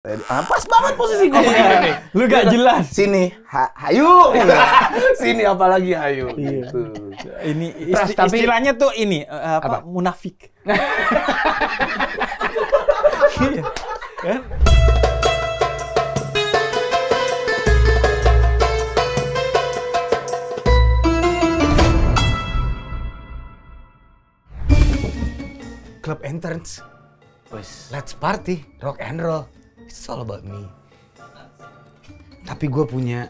Ah, pas banget posisi gue. Iya. Lu gak iya. jelas. Sini, hayu. Iya. Sini apalagi hayu. Iya. Gitu. Ini tapi, istilahnya tuh ini eh, apa, munafik. Kan? Club entrance. Let's party, rock and roll. It's all about me. Tapi gue punya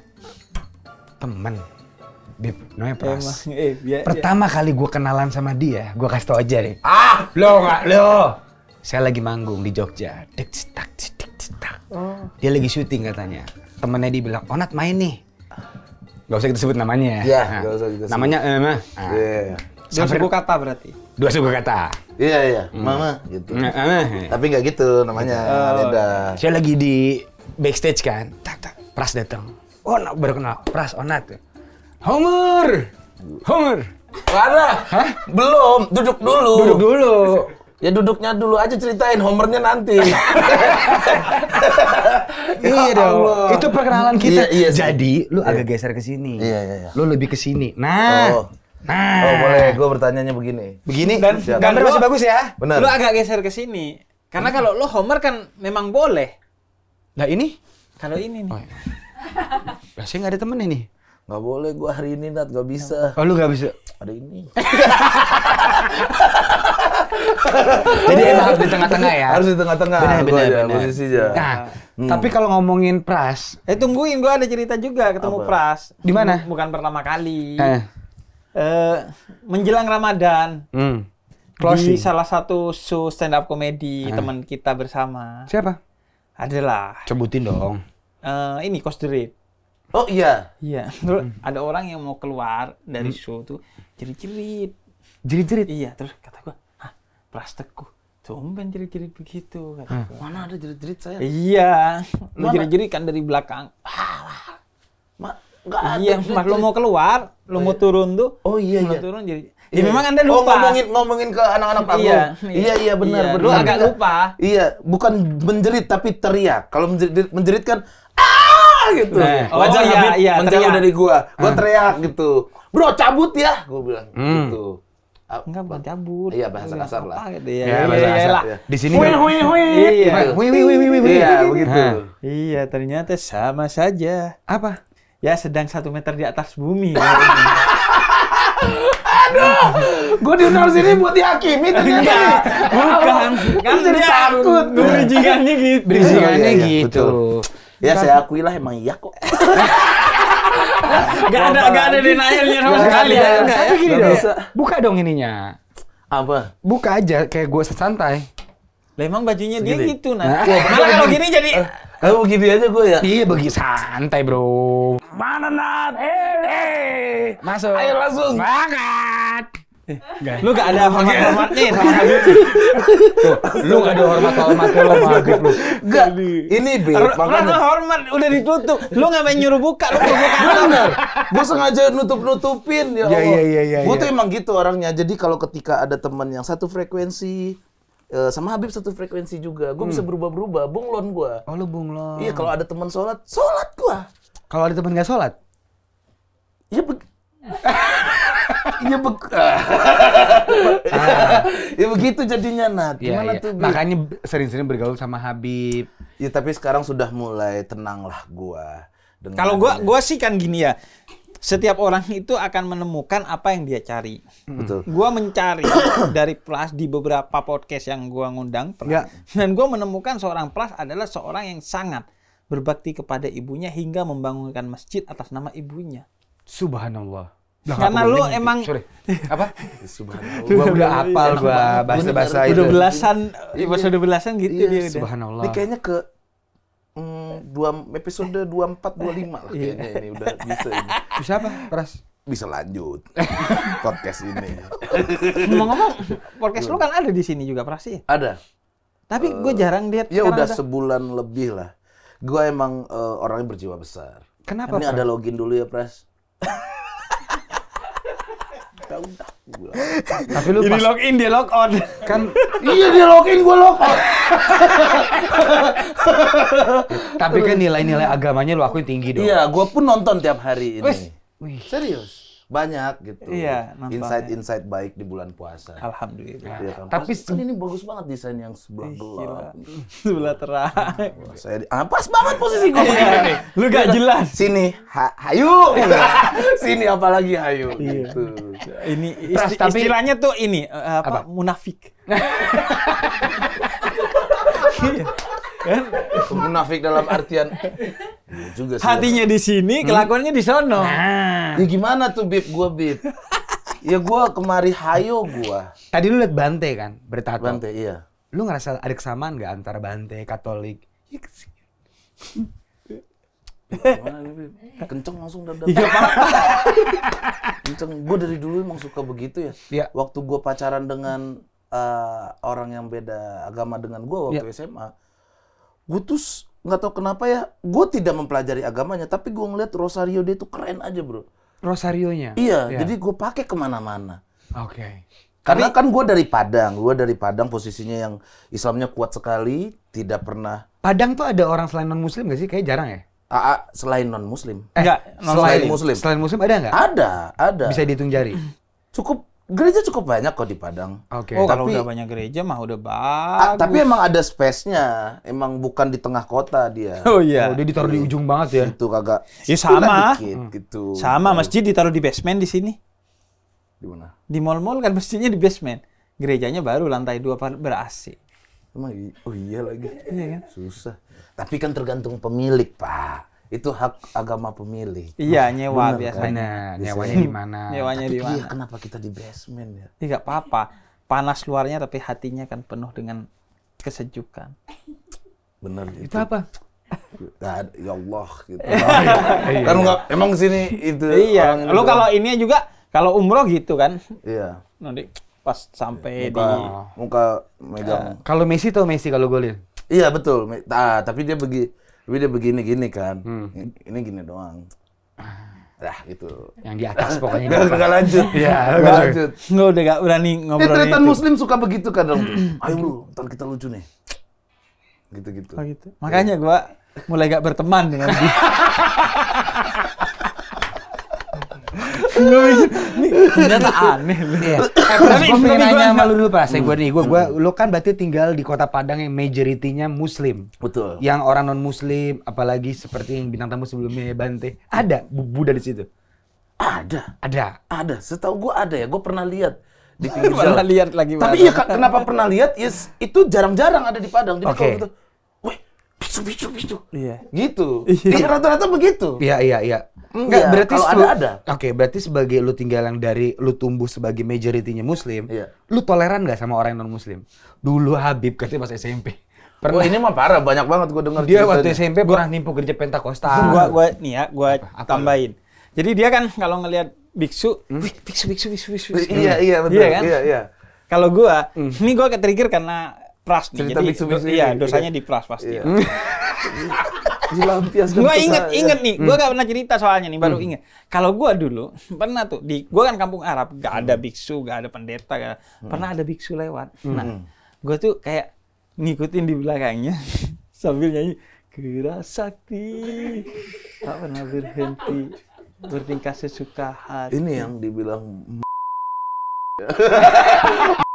temen. Bib, namanya iya, Pras. Emang, eh, ya, Pertama kali gue kenalan sama dia, gue kasih tau aja deh. Ah, lo gak, lo. Saya lagi manggung di Jogja. Dik, cetak, cetak, cetak. Oh. Dia lagi syuting katanya. Temennya dia bilang, Onat main nih. Gak usah kita sebut namanya ya. Iya, nah, gak usah kita sebut. Namanya, eh, nah. Yeah. Sampai, dia kata berarti dua suku kata. Iya iya, hmm. mama gitu. Mama. Eh, eh, eh. Tapi nggak gitu namanya, gitu. oh. Saya lagi di backstage kan, tak tak, Pras datang. Oh, nak baru kenal Pras Onat. Homer, Homer. Ada? Hah? Belum, duduk dulu. Duduk dulu. Ya duduknya dulu aja ceritain homernya nanti. Ya iya dong. Itu perkenalan kita. iya, iya Jadi lu agak iya. geser ke sini. Iya, iya, iya. Lu lebih ke sini. Nah, oh. Nah. Oh boleh, gue bertanyanya begini. Begini? Dan Siap. gambar masih bagus ya? Benar. Lo agak geser ke sini. Karena kalau lo Homer kan memang boleh. nah ini? Kalau ini nih. Oh, iya. Rasanya nggak ada temen ini. Nggak boleh gue hari ini Nat, nggak bisa. Oh lu nggak bisa? Ada ini. Jadi emang harus di tengah-tengah ya? Harus di tengah-tengah. Benar, benar, ya, aja, benar. Nah, hmm. tapi kalau ngomongin Pras. Eh tungguin, gue ada cerita juga ketemu Apa? Pras. Di mana? Bukan pertama kali. Eh Eh, menjelang Ramadan. Hmm. Closing. Di salah satu show stand up komedi eh. teman kita bersama. Siapa? Adalah. cebutin dong. Uh, ini Kosderit. Oh iya. Iya. Terus hmm. ada orang yang mau keluar dari hmm. show tuh jerit-jerit. Jerit-jerit. Iya, terus kata gua, "Hah, plastikku Tumben jerit-jerit begitu kata hmm. gua. Mana ada jerit-jerit saya? Iya. Lu jerit-jerit kan dari belakang. Ah, Ma, Gak iya, ada. Iya, pas lo mau keluar, lu oh, mau iya. turun tuh. Oh iya iya. Mau turun jadi iya, Ya, iya. memang Anda oh, lupa. Oh, ngomongin ngomongin ke anak-anak panggung. Iya, iya, iya benar, iya, benar. agak lupa. Iya, bukan menjerit tapi teriak. Kalau menjerit, menjerit kan ah gitu. Nah, oh, Wajar iya, Habib iya, iya menjauh dari gua. Gua ah. teriak gitu. Bro, cabut ya, gua bilang hmm. gitu. Ah, Enggak bukan cabut. Iya bahasa kasar lah. Gitu ya. Iya ya, bahasa iya, kasar. ya. Di sini hui hui hui. Iya. Hui hui hui hui. Iya, begitu. Iya, ternyata sama saja. Apa? ya sedang satu meter di atas bumi. Aduh, gue diundang sini buat dihakimi ternyata. Iya, bukan, kan jadi takut. Berijingannya gitu. Berijikannya ya, iya, gitu. Betul. Ya kan saya akui lah emang iya kok. gak ada, gak ada di denialnya sama sekali. Tapi gini dong, buka dong ininya. Apa? Buka aja, kayak gue santai. Lah emang bajunya dia gitu, nah. Malah kalau gini jadi eh. Kamu begitu aja gue ya? Iya, bagi santai bro. Mana Nat? Eh, eh. Masuk. Ayo langsung. Makan. Eh, gak. Lu gak ada hormat-hormatnya sama Habib. lu gak ada hormat hormat lu sama Habib lu. Gak, ini Bib. hormat udah ditutup. Lu gak main nyuruh buka, lu nyuruh buka. Bener. Gue sengaja nutup-nutupin. Ya iya, Allah. Iya, iya, iya. Gue iya. tuh emang gitu orangnya. Jadi kalau ketika ada teman yang satu frekuensi, Eh, sama Habib satu frekuensi juga. Gue hmm. bisa berubah-berubah. Bunglon gue. Oh lu bunglon. Iya kalau ada teman sholat, sholat gue. Kalau ada teman gak sholat? Iya be... Iya be... Ah. ya begitu jadinya Nat. Iya, Gimana ya, tuh? Bi? Makanya sering-sering bergaul sama Habib. Iya, tapi sekarang sudah mulai tenang lah gue. Kalau gue gue sih kan gini ya setiap orang itu akan menemukan apa yang dia cari. Hmm. Betul. Gua mencari dari plus di beberapa podcast yang gua ngundang Ya. Dan gua menemukan seorang plus adalah seorang yang sangat berbakti kepada ibunya hingga membangunkan masjid atas nama ibunya. Subhanallah. Nah, Karena lu ini, emang sorry. apa? Subhanallah. Gua udah apal iya, gua bahasa-bahasa itu. Udah belasan, bahasa iya. udah belasan gitu iya, dia Subhanallah. Ini kayaknya ke mm, dua episode eh. dua empat dua lima lah iya, kayaknya ini udah bisa ini. Bisa apa? Pras? Bisa lanjut podcast ini. Ngomong-ngomong, podcast lu kan ada di sini juga Pras sih. Iya? Ada. Tapi uh, eh, gue jarang lihat. Ya udah ada. sebulan lebih lah. Gue emang uh, orangnya berjiwa besar. Kenapa? Ini Pras? ada login dulu ya Pras. udah udah gua. Tapi lu ini pas... login dia log on. Kan iya dia login gua log on. Tapi kan nilai-nilai agamanya lu akuin tinggi dong. Iya, gua pun nonton tiap hari ini. Wih, serius banyak gitu. Iya, Insight-insight baik di bulan puasa. Alhamdulillah. Ya, kan? Tapi kan ini bagus banget desain yang sebelah gelap. sebelah terang. saya di, ah, pas banget posisi gue. Iya. Lu gak jelas. Sini, ha, hayu. Iya. Sini apalagi hayu. Iya. Gitu. Ini isti tapi, istilahnya tuh ini eh, apa, apa? munafik. Iya. munafik dalam artian Iya juga sih. Hatinya di sini, hmm? kelakuannya di sono. Nah. Ya gimana tuh bib gua bib? ya gua kemari hayo gua. Tadi lu liat Bante kan bertato. Bante iya. Lu ngerasa ada kesamaan gak antara Bante Katolik? Iya Kenceng langsung dap Iya, Kenceng. Gue dari dulu emang suka begitu ya. ya. Waktu gue pacaran dengan uh, orang yang beda agama dengan gue waktu ya. SMA, gue tuh nggak tahu kenapa ya, gue tidak mempelajari agamanya, tapi gue ngeliat Rosario dia tuh keren aja bro. Rosarionya? Iya, yeah. jadi gue pakai kemana-mana. Oke. Okay. Karena kan gue dari Padang, gue dari Padang posisinya yang Islamnya kuat sekali, tidak pernah. Padang tuh ada orang selain non Muslim gak sih? Kayak jarang ya. AA selain non Muslim. enggak, eh, non -muslim. selain Muslim. Selain Muslim ada nggak? Ada, ada. Bisa dihitung jari. Cukup Gereja cukup banyak kok di Padang. Oke. Okay. Oh, kalau udah banyak gereja mah udah bagus. tapi emang ada space-nya. Emang bukan di tengah kota dia. Oh iya. Oh, dia ditaruh di iya. ujung banget ya. Itu kagak. Ya sama. Dikit, hmm. gitu. Sama masjid ditaruh di basement di sini. Di mana? Di mall-mall kan masjidnya di basement. Gerejanya baru lantai dua ber Emang oh iya lagi. Iya kan? Susah. Tapi kan tergantung pemilik, Pak itu hak agama pemilih. Iya, nah, nyewa Bener, kan? biasanya. Kan? nyewanya di mana? Nyewanya di iya, mana? Iya, kenapa kita di basement ya? tidak iya, apa-apa. Panas luarnya tapi hatinya kan penuh dengan kesejukan. Benar itu. Itu apa? Nah, ya Allah gitu. kan enggak iya. kan emang sini itu Iya. Lu kalau ini juga kalau umroh gitu kan? Iya. Nanti pas sampai muka, di muka megang. Uh, kalau Messi tuh Messi kalau golin. Iya betul. Nah, tapi dia begi tapi dia begini-gini kan. Hmm. Ini gini doang. Lah gitu. Yang di atas pokoknya. Gak, gak lanjut. Iya, gak lanjut. Enggak udah gak berani eh, ngobrol ya, itu. muslim suka begitu kadang tuh. Ayo bro, ntar kita lucu nih. Gitu-gitu. Oh gitu. Ya. Makanya gua mulai gak berteman dengan dia. gue ternyata aneh iya. eh, tapi gue nanya sama dulu pak saya Gue nih, gue, gue, hmm. lu kan berarti tinggal di kota Padang yang majoritinya Muslim. Betul. Yang orang non Muslim, apalagi seperti yang bintang tamu sebelumnya ya, Bante, ada Buddha di situ. Ada. Ada. Ada. Setahu gue ada ya. Gue pernah lihat di Pernah lihat lagi. Tapi ya kenapa pernah lihat? Yes, itu jarang-jarang ada di Padang. Jadi okay. kalau gitu, weh, picu picu picu. Iya. Gitu. Iya. iya rata-rata begitu. Iya iya iya. Enggak, ya, berarti kalau ada ada. Oke, okay, berarti sebagai lu tinggal yang dari lu tumbuh sebagai majoritinya muslim, iya. lu toleran gak sama orang yang non muslim? Dulu Habib katanya pas SMP. Pernah. Wah, ini mah parah, banyak banget gue denger Dia waktu SMP gua, pernah nimpu gereja Pentakosta. Gua gua nih ya, gua tambahin. Apa? Jadi dia kan kalau ngelihat biksu, hmm? wih biksu biksu biksu biksu. biksu. Iya iya betul. Iya kan? Iya iya. Kalau gua, hmm. ini gua ketrigger karena pras nih. Cerita jadi biksu, biksu, iya, dosanya di pras pasti. Iya. gue inget saya. inget nih, gue hmm. gak pernah cerita soalnya nih baru hmm. inget. Kalau gue dulu pernah tuh di gue kan kampung Arab, gak ada hmm. biksu, gak ada pendeta, gak ada. Hmm. pernah ada biksu lewat. Hmm. Nah, gue tuh kayak ngikutin di belakangnya sambil nyanyi Kira sakti tak pernah berhenti bertingkah sesuka hati. Ini yang dibilang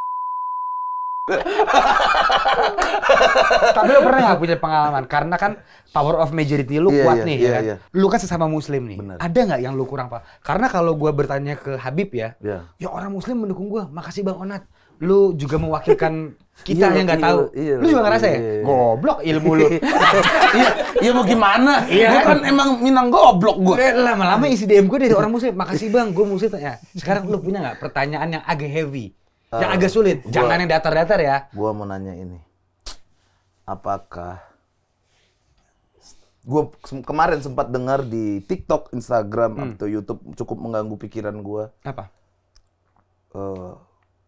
Tapi lo pernah nggak punya pengalaman? Karena kan power of majority lu iya, kuat iya, nih, iya, ya kan? Yeah. Lu kan sesama muslim nih. Ada nggak yang lu kurang pak? Karena kalau gue bertanya ke Habib ya, ya orang muslim mendukung gue. Makasih bang Onat. Lu juga mewakilkan kita yang nggak tahu. lu juga ngerasa ya? Goblok ilmu lu. iya, ya mau gimana? Iya. Gue kan? kan emang minang goblok gue. Lama-lama isi DM gue dari orang muslim. Makasih bang, gue muslim. Ya. Sekarang lu punya nggak pertanyaan yang agak heavy? Eh, yang agak sulit. Gua, Jangan yang datar-datar ya. Gua mau nanya ini. Apakah gue kemarin sempat dengar di TikTok, Instagram hmm. atau YouTube cukup mengganggu pikiran gue. Apa? Uh,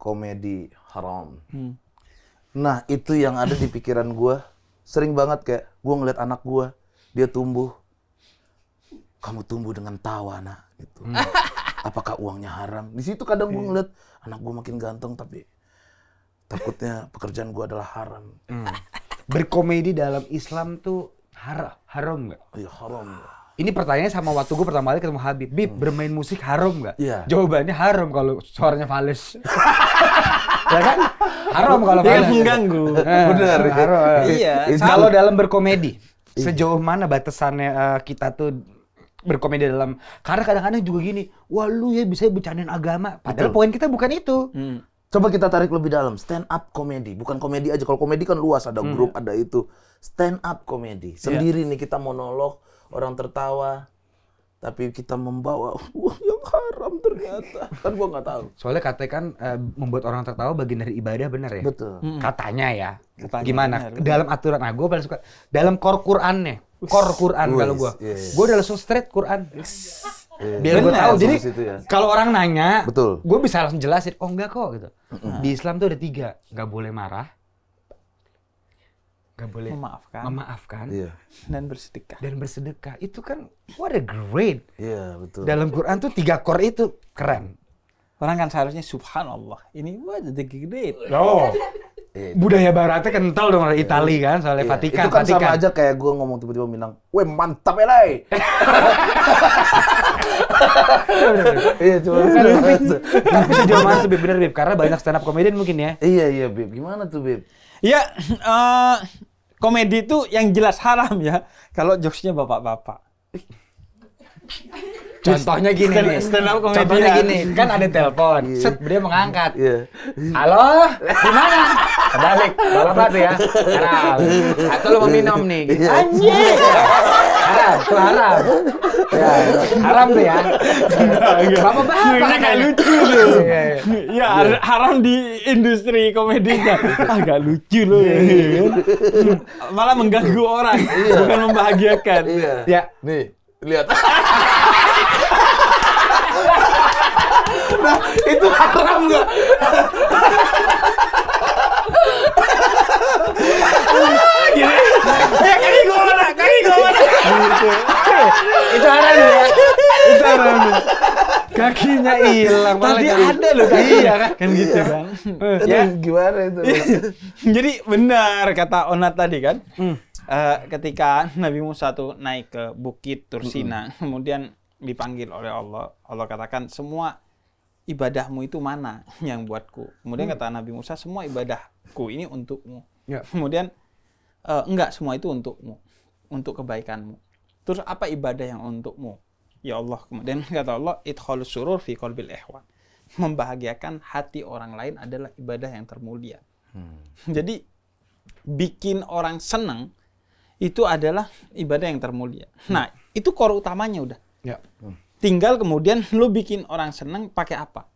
komedi haram. Hmm. Nah itu yang ada di pikiran gue. Sering banget kayak gue ngeliat anak gue, dia tumbuh. Kamu tumbuh dengan tawa nak. Gitu. Hmm. apakah uangnya haram di situ kadang gue hmm. ngeliat anak gue makin ganteng tapi takutnya pekerjaan gue adalah haram hmm. berkomedi dalam Islam tuh haram haram nggak iya haram ini pertanyaannya sama waktu gue pertama kali ketemu Habib. Bib, hmm. bermain musik haram nggak? Yeah. Jawabannya haram kalau suaranya fales. ya kan? Haram kalau fales. mengganggu. Eh, Benar. Haram. Iya. Kalau dalam berkomedi, iya. sejauh mana batasannya uh, kita tuh berkomedi dalam karena kadang-kadang juga gini wah lu ya bisa bercandain agama padahal Betul. poin kita bukan itu hmm. coba kita tarik lebih dalam stand up komedi bukan komedi aja kalau komedi kan luas ada hmm. grup ada itu stand up komedi iya. sendiri yeah. nih kita monolog orang tertawa tapi kita membawa uang yang haram ternyata kan gua nggak tahu soalnya katanya kan e, membuat orang tertawa bagian dari ibadah benar ya betul hmm. katanya ya katanya gimana bener. dalam aturan nah, gua paling suka dalam kor nih kor Quran kalau gua yes. gua udah langsung straight Quran yes. biar gue tahu jadi ya. kalau orang nanya betul gua bisa langsung jelasin oh enggak kok gitu nah. di Islam tuh ada tiga nggak boleh marah nggak boleh memaafkan, memaafkan yeah. dan bersedekah. Dan bersedekah itu kan what a great. Iya yeah, betul. Dalam Quran tuh tiga core itu keren. Orang kan seharusnya subhanallah. Ini what the great. Oh. budaya baratnya kental dong dari iya. Itali kan soalnya yeah. Vatikan. Itu kan Vatikan. sama aja kayak gue ngomong tiba-tiba bilang, weh mantap elai. Iya cuma tapi sejauh mana tuh Bib bener Bib karena banyak stand up komedian mungkin ya. Iya iya Bib gimana tuh Bib? Ya, uh, komedi itu yang jelas haram ya. Kalau jokesnya bapak-bapak. Contohnya gini stand, nih. Stand up comedian. Contohnya gini, kan ada telepon. Iya. Set, dia mengangkat. Iya. Halo, gimana? Kebalik, apa tuh ya. Nah, iya. haram, Atau lu mau minum nih. Gitu. Anjir. haram tuh haram Ya, haram tuh ya. Bapak bapak. Ini kayak kan? lucu tuh. Ya, haram di industri komedinya. Kan? Agak lucu loh ya. Malah mengganggu orang, bukan membahagiakan. Iya. Ya. Nih, lihat. nah itu haram nggak gini ya kaki gua mana kaki gua mana itu haram ya itu haram ya kakinya hilang tadi ada loh tadi iya kan kan gitu bang iya. ya gimana itu jadi benar kata Onat tadi kan uh, ketika Nabi Musa tuh naik ke bukit Tursina, mm -hmm. kemudian dipanggil oleh Allah. Allah katakan semua ibadahmu itu mana yang buatku. Kemudian hmm. kata Nabi Musa, semua ibadahku ini untukmu. Ya. Kemudian e, enggak semua itu untukmu, untuk kebaikanmu. Terus apa ibadah yang untukmu? Ya Allah. Kemudian kata Allah, idkhal surur fi qalbil ihwan. Membahagiakan hati orang lain adalah ibadah yang termulia. Hmm. Jadi bikin orang senang itu adalah ibadah yang termulia. Hmm. Nah, itu core utamanya udah. Ya. Hmm. Tinggal kemudian lu bikin orang seneng pakai apa?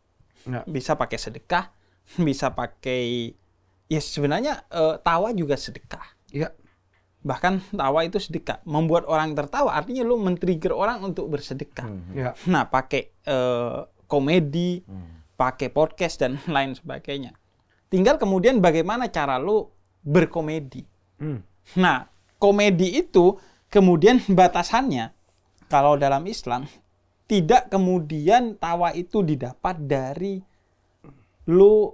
Ya. Bisa pakai sedekah, bisa pakai ya sebenarnya e, tawa juga sedekah. ya Bahkan tawa itu sedekah. Membuat orang tertawa artinya lu men-trigger orang untuk bersedekah. Hmm. Ya. Nah, pakai e, komedi, hmm. pakai podcast dan lain sebagainya. Tinggal kemudian bagaimana cara lu berkomedi. Hmm. Nah, komedi itu kemudian batasannya kalau dalam Islam tidak kemudian tawa itu didapat dari lu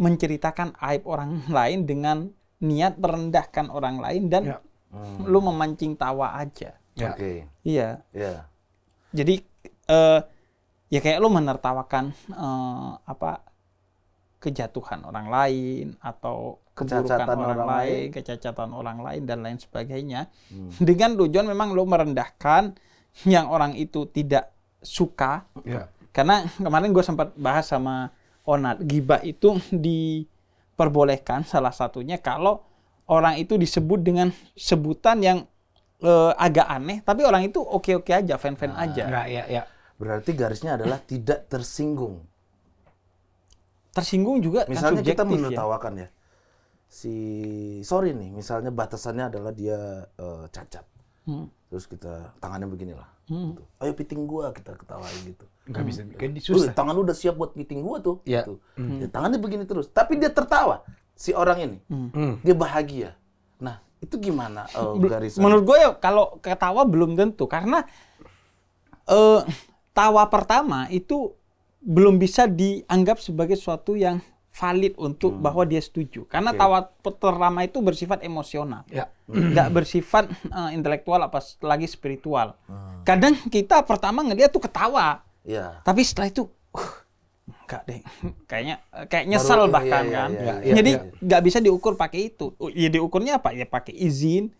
menceritakan aib orang lain dengan niat merendahkan orang lain dan ya. hmm. lu memancing tawa aja. Ya. Oke. Okay. Iya. Iya. Jadi uh, ya kayak lu menertawakan uh, apa kejatuhan orang lain atau keburukan kecacatan orang, orang lain, lain, kecacatan orang lain dan lain sebagainya. Hmm. Dengan tujuan memang lu merendahkan yang orang itu tidak suka yeah. karena kemarin gue sempat bahas sama Onat giba itu diperbolehkan salah satunya kalau orang itu disebut dengan sebutan yang uh, agak aneh tapi orang itu oke oke aja fan fan nah, aja nah, ya, ya. berarti garisnya adalah tidak tersinggung tersinggung juga kan misalnya kan kita ya. menertawakan ya. ya si sorry nih misalnya batasannya adalah dia uh, cacat hmm. terus kita tangannya beginilah Hmm. Gitu. Ayo piting gua kita ketawain gitu. Enggak hmm. bisa. Kayak susah. tangan lu udah siap buat piting gua tuh. Ya. Gitu. Hmm. Ya, tangannya begini terus. Tapi dia tertawa si orang ini. Hmm. hmm. Dia bahagia. Nah, itu gimana uh, garis Menurut gue ya kalau ketawa belum tentu karena uh, tawa pertama itu belum bisa dianggap sebagai suatu yang valid untuk hmm. bahwa dia setuju karena okay. tawa terlama itu bersifat emosional ya. nggak bersifat uh, intelektual apa lagi spiritual hmm. kadang kita pertama ngeliat tuh ketawa ya. tapi setelah itu uh, enggak deh kayaknya eh, kayak nyesel Baru, bahkan iya, iya, kan iya, iya, jadi iya. nggak iya. bisa diukur pakai itu oh, ya diukurnya apa ya pakai izin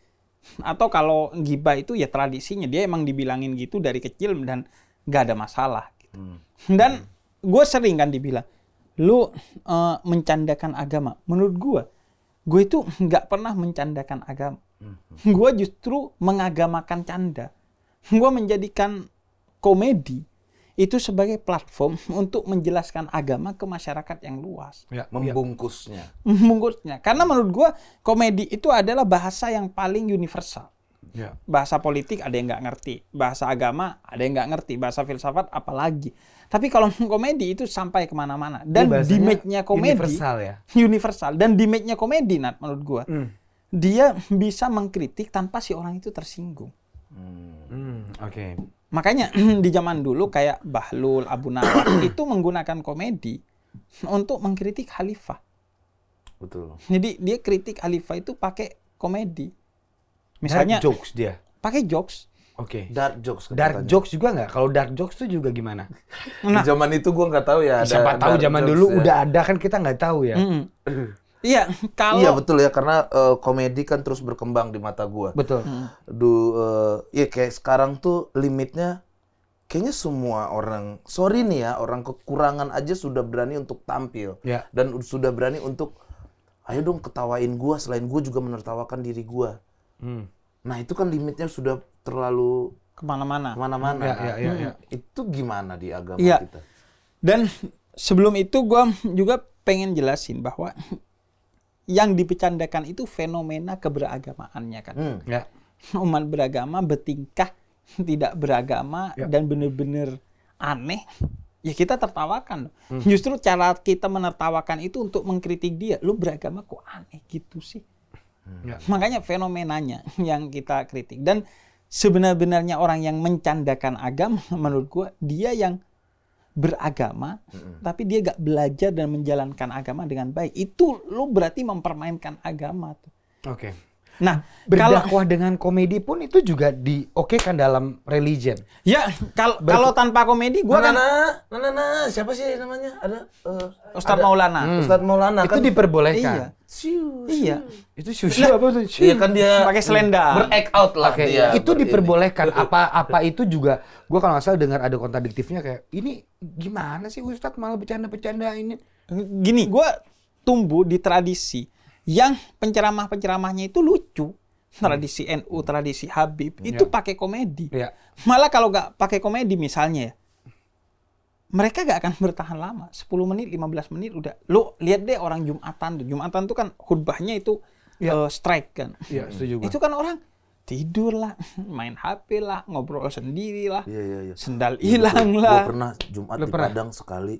atau kalau gibah itu ya tradisinya dia emang dibilangin gitu dari kecil dan nggak ada masalah gitu. hmm. dan gue sering kan dibilang lu uh, mencandakan agama. Menurut gue, gue itu nggak pernah mencandakan agama. Mhm. Gue justru mengagamakan canda. Gue menjadikan komedi itu sebagai platform untuk menjelaskan agama ke masyarakat yang luas. Ya, ya. membungkusnya. Membungkusnya. Karena menurut gue komedi itu adalah bahasa yang paling universal. Yeah. Bahasa politik ada yang nggak ngerti, bahasa agama ada yang nggak ngerti, bahasa filsafat apalagi. Tapi kalau komedi itu sampai kemana-mana dan damage-nya komedi universal ya, universal dan damage-nya komedi, Nat, menurut gua, mm. dia bisa mengkritik tanpa si orang itu tersinggung. Mm. Oke. Okay. Makanya di zaman dulu kayak Bahlul, Abu Nawas itu menggunakan komedi untuk mengkritik Khalifah. Betul. Jadi dia kritik Khalifah itu pakai komedi. Misalnya dark jokes dia. Pakai jokes. Oke. Okay. Dark jokes. Dark jokes juga nggak? Kalau dark jokes tuh juga gimana? Nah, di zaman itu gue nggak tahu ya. Ada siapa tahu zaman dulu ya. udah ada kan kita nggak tahu ya. Mm. Iya, kalau Iya betul ya karena uh, komedi kan terus berkembang di mata gue. Betul. Hmm. Du uh, ya kayak sekarang tuh limitnya kayaknya semua orang sorry nih ya, orang kekurangan aja sudah berani untuk tampil ya. dan sudah berani untuk ayo dong ketawain gue selain gue juga menertawakan diri gue. Hmm. Nah itu kan limitnya sudah terlalu kemana-mana. Kemana-mana. Ya, ya, ya, ya. hmm. ya. Itu gimana di agama ya. kita? Dan sebelum itu gue juga pengen jelasin bahwa yang dipecandakan itu fenomena keberagamaannya kan. Hmm. Ya. Umat beragama bertingkah tidak beragama ya. dan benar-benar aneh ya kita tertawakan. Hmm. Justru cara kita menertawakan itu untuk mengkritik dia. Lu beragama kok aneh gitu sih. Hmm. Ya. Makanya fenomenanya yang kita kritik dan sebenarnya orang yang mencandakan agama menurut gua dia yang beragama hmm. tapi dia gak belajar dan menjalankan agama dengan baik. Itu lo berarti mempermainkan agama tuh. Oke. Okay. Nah, berdakwah kalau, dengan komedi pun itu juga di oke kan dalam religion. Ya, kalau kalau tanpa komedi gua kan Nana, nana, siapa sih namanya? Ada uh, Ustadz ada, Maulana. Hmm, Ustadz Maulana itu kan diperbolehkan. Iya. Siu, Iya. Itu susu nah, apa tuh? Iya kan dia pakai selendang. Berek out lah okay, dia. Iya. Itu diperbolehkan apa apa itu juga gua kalau asal dengar ada kontradiktifnya kayak ini gimana sih Ustadz malah bercanda-bercanda ini. Gini, gue tumbuh di tradisi yang penceramah-penceramahnya itu lucu. Hmm. Tradisi hmm. NU, tradisi Habib iya. itu pakai komedi. Ya. Malah kalau nggak pakai komedi misalnya ya, mereka gak akan bertahan lama. 10 menit, 15 menit udah. Lu lihat deh orang Jumatan. Jumatan tuh kan khutbahnya itu ya. uh, strike kan. Iya, setuju Itu kan orang tidur lah, main HP lah, ngobrol sendiri lah, ya, ya, ya. sendal iya, hilang ya, lah. Gue pernah Jumat Lu di Padang sekali,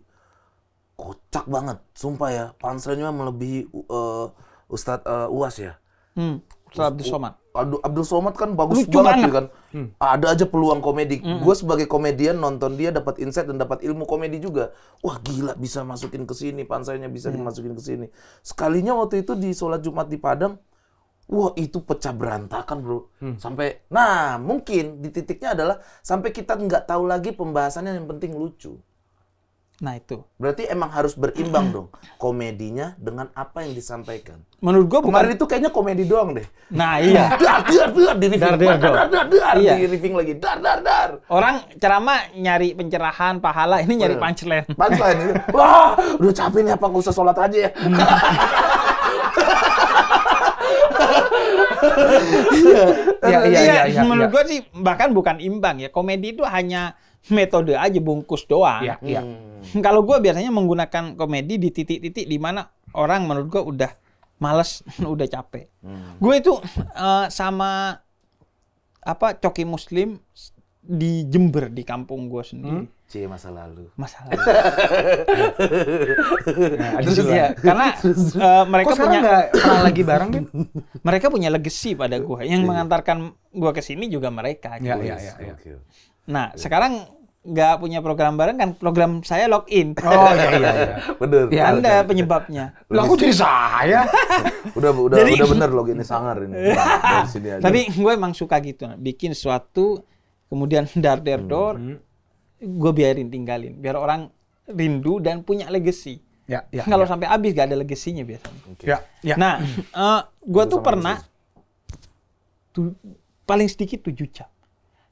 kocak banget, sumpah ya, panselnya melebihi uh, Ustadz uh, Uas ya. Hmm. Abdul Somad. Abdul, Abdul Somad kan bagus Lucu banget, banget. kan. Hmm. Ada aja peluang komedi. Hmm. Gue sebagai komedian nonton dia dapat insight dan dapat ilmu komedi juga. Wah gila bisa masukin ke sini, pansainya bisa hmm. dimasukin ke sini. Sekalinya waktu itu di sholat Jumat di Padang, wah itu pecah berantakan bro. Hmm. Sampai, nah mungkin di titiknya adalah sampai kita nggak tahu lagi pembahasannya yang penting lucu. Nah itu. Berarti emang harus berimbang dong komedinya dengan apa yang disampaikan. Menurut gua bukan. Kemarin itu kayaknya komedi doang deh. Nah iya. dar dar dar di riffing. Dar dar dar dar, dar, iya. di riffing lagi. Dar dar dar. Orang ceramah nyari pencerahan, pahala ini nyari punchline. Punchline. Iya. Wah, udah capek nih apa nggak usah sholat aja ya. Iya, iya, iya. iya. iya Menurut gua sih bahkan bukan imbang ya. Komedi itu hanya metode aja bungkus doang. Iya, iya. Hmm. Kalau gue biasanya menggunakan komedi di titik-titik di mana orang menurut gue udah males, udah capek. Hmm. Gue itu uh, sama apa coki muslim di Jember di kampung gue sendiri. Hmm? C masa lalu. Masa lalu. nah, nah iya. Ya, karena uh, mereka Kok punya pernah lagi bareng kan? mereka punya legacy pada gue yang iya. mengantarkan gue ke sini juga mereka. Iya ya iya. iya Nah, iya. sekarang nggak punya program bareng kan program saya login. Oh iya iya. iya. bener. Ya, anda kan. penyebabnya. Lah aku jadi saya. udah udah jadi, udah bener login sangar ini. Nah, sini aja. Tapi gue emang suka gitu, bikin suatu kemudian dar der hmm. dor, hmm. gue biarin tinggalin biar orang rindu dan punya legacy. Ya, ya, Kalau ya. sampai habis gak ada legasinya biasanya. Okay. Ya, ya. Nah, uh, eh, gue tuh pernah tu, paling sedikit tujuh cap.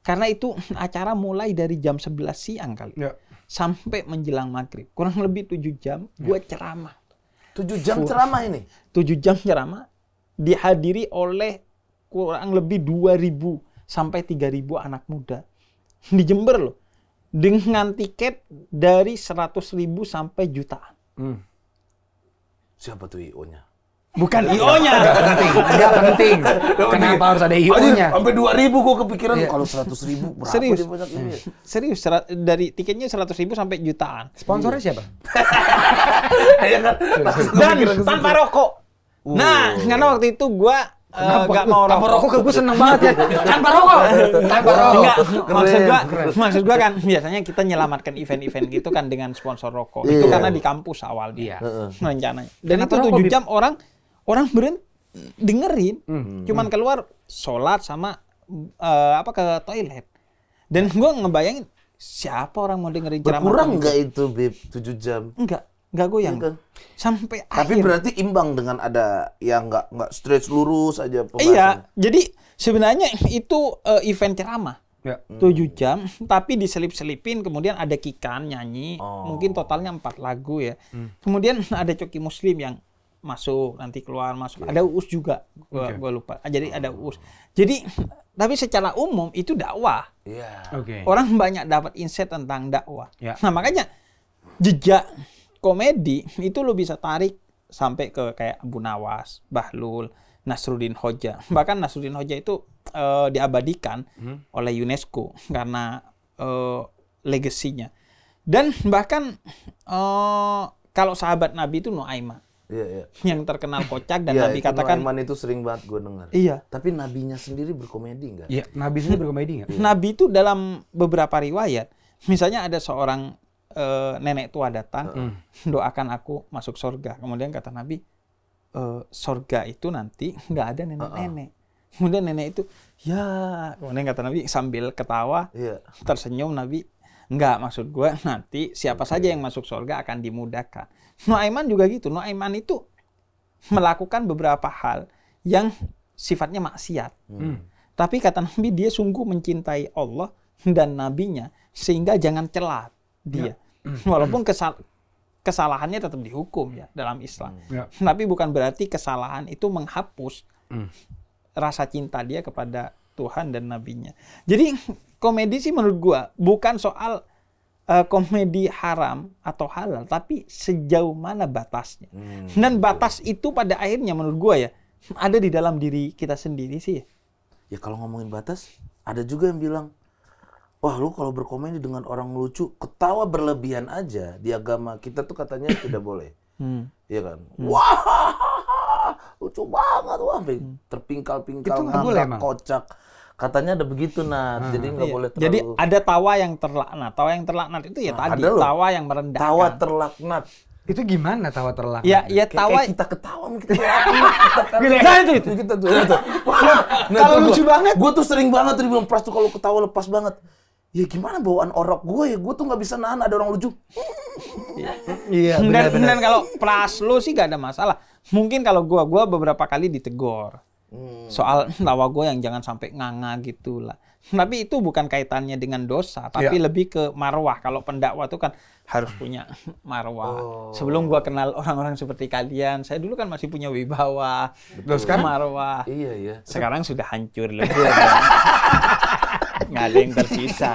Karena itu acara mulai dari jam 11 siang kali. Ya. Sampai menjelang maghrib. Kurang lebih 7 jam ya. gue ceramah. 7 jam Full. ceramah ini? 7 jam ceramah dihadiri oleh kurang lebih 2000 sampai 3000 anak muda. Di Jember loh. Dengan tiket dari seratus ribu sampai jutaan. Hmm. Siapa tuh IO-nya? Bukan IO-nya. Enggak penting. Enggak penting. Kenapa harus ada IO-nya? Sampai 2000 gua kepikiran yeah. kalau 100 ribu berapa Serius. ini. Serius dari tiketnya 100 ribu sampai jutaan. Sponsornya siapa? Iya kan? Dan tanpa gitu. rokok. Nah, karena waktu itu gua eh, Kenapa? Gak mau rokok. Tanpa rokok ke gue seneng banget ya. Tanpa rokok. Tanpa rokok. Enggak. Maksud gue, maksud gue kan biasanya kita menyelamatkan event-event gitu kan dengan sponsor rokok. Itu iya. karena di kampus awal dia iya. rencananya. Dan itu 7 jam orang orang berhenti dengerin, hmm. cuman hmm. keluar sholat sama uh, apa ke toilet. Dan ya. gue ngebayangin siapa orang mau dengerin ceramah. Berkurang nggak gitu? itu bib, 7 jam? Enggak, enggak goyang. Enggak. Iya kan? Sampai Tapi akhir. berarti imbang dengan ada yang enggak enggak stretch lurus aja pembahasan. Iya, jadi sebenarnya itu uh, event ceramah. Ya. 7 hmm. jam, tapi diselip-selipin, kemudian ada Kikan nyanyi, oh. mungkin totalnya empat lagu ya. Hmm. Kemudian ada Coki Muslim yang masuk nanti keluar masuk okay. Iya. ada us juga gua okay. gua lupa ah, jadi ada us jadi tapi secara umum itu dakwah yeah. okay. orang banyak dapat insight tentang dakwah yeah. nah makanya jejak komedi itu lo bisa tarik sampai ke kayak Abu Nawas Bahlul Nasruddin Hoja bahkan Nasruddin Hoja itu uh, diabadikan hmm. oleh UNESCO karena uh, legasinya dan bahkan uh, kalau sahabat Nabi itu Nuaimah Iya, iya. Yang terkenal kocak dan iya, Nabi katakan Iman itu sering banget gue dengar. Iya. Tapi nabinya sendiri berkomedi nggak? Iya, nabi sendiri berkomedi nggak? Iya. Nabi itu dalam beberapa riwayat, misalnya ada seorang e, nenek tua datang, uh-uh. doakan aku masuk surga. Kemudian kata Nabi, e, eh, surga itu nanti nggak ada nenek-nenek. Uh-uh. Kemudian nenek itu, ya, kemudian kata Nabi sambil ketawa, iya. tersenyum Nabi, enggak maksud gue nanti siapa okay. saja yang masuk surga akan dimudahkan. Nuaiman juga gitu. Nuaiman itu melakukan beberapa hal yang sifatnya maksiat. Hmm. Tapi kata Nabi dia sungguh mencintai Allah dan nabinya sehingga jangan celah dia. Ya. Hmm. Walaupun kesal kesalahannya tetap dihukum ya dalam Islam. Hmm. Ya. Tapi bukan berarti kesalahan itu menghapus hmm. rasa cinta dia kepada Tuhan dan nabinya. Jadi komedi sih menurut gua bukan soal uh, komedi haram atau halal, tapi sejauh mana batasnya. Hmm. Dan batas itu pada akhirnya menurut gue ya, ada di dalam diri kita sendiri sih. Ya, kalau ngomongin batas, ada juga yang bilang, wah lu kalau berkomedi dengan orang lucu, ketawa berlebihan aja. Di agama kita tuh katanya tidak boleh. Hmm. Iya kan? Hmm. Wah, lucu banget. Wah, hmm. terpingkal-pingkal, ngangkat, kocak katanya ada begitu nah hmm. jadi nggak iya. boleh terlalu jadi ada tawa yang terlaknat tawa yang terlaknat itu ya nah, tadi tawa yang merendah. tawa terlaknat itu gimana tawa terlaknat? Ya, ya tawa kita ketawa kita ketawa. Kan- nah ya, itu itu kita tuh. Itu. Ya, nah, kalau lucu gua, banget. Gue tuh sering banget tuh bilang pras tuh kalau ketawa lepas banget. Ya gimana bawaan orok gue ya? Gue tuh nggak bisa nahan ada orang lucu. Iya. Dan, iya, dan kalau pras lu sih gak ada masalah. Mungkin kalau gue, gue beberapa kali ditegur. Hmm. Soal lawa gue yang jangan sampai nganga gitu lah. Tapi itu bukan kaitannya dengan dosa, tapi ya. lebih ke marwah. Kalau pendakwa itu kan harus punya marwah. Oh. Sebelum gua kenal orang-orang seperti kalian, saya dulu kan masih punya wibawa, Betul. sekarang marwah. Iya, iya. Sekarang sudah hancur lebih. nggak ada yang tersisa.